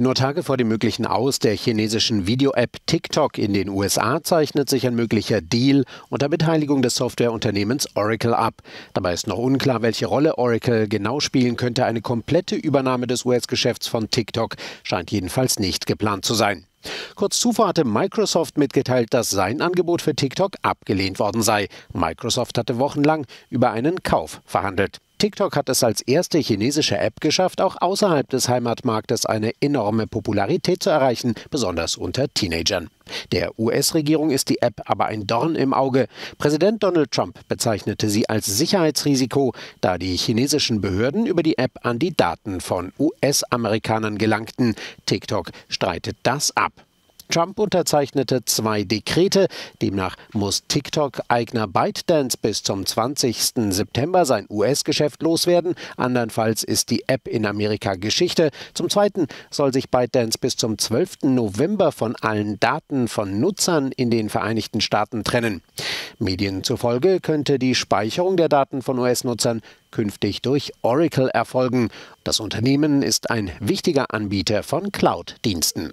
Nur Tage vor dem möglichen Aus der chinesischen Video-App TikTok in den USA zeichnet sich ein möglicher Deal unter Beteiligung des Softwareunternehmens Oracle ab. Dabei ist noch unklar, welche Rolle Oracle genau spielen könnte. Eine komplette Übernahme des US-Geschäfts von TikTok scheint jedenfalls nicht geplant zu sein. Kurz zuvor hatte Microsoft mitgeteilt, dass sein Angebot für TikTok abgelehnt worden sei. Microsoft hatte wochenlang über einen Kauf verhandelt. TikTok hat es als erste chinesische App geschafft, auch außerhalb des Heimatmarktes eine enorme Popularität zu erreichen, besonders unter Teenagern. Der US-Regierung ist die App aber ein Dorn im Auge. Präsident Donald Trump bezeichnete sie als Sicherheitsrisiko, da die chinesischen Behörden über die App an die Daten von US-Amerikanern gelangten. TikTok streitet das ab. Trump unterzeichnete zwei Dekrete. Demnach muss TikTok-Eigner ByteDance bis zum 20. September sein US-Geschäft loswerden. Andernfalls ist die App in Amerika Geschichte. Zum Zweiten soll sich ByteDance bis zum 12. November von allen Daten von Nutzern in den Vereinigten Staaten trennen. Medien zufolge könnte die Speicherung der Daten von US-Nutzern künftig durch Oracle erfolgen. Das Unternehmen ist ein wichtiger Anbieter von Cloud-Diensten.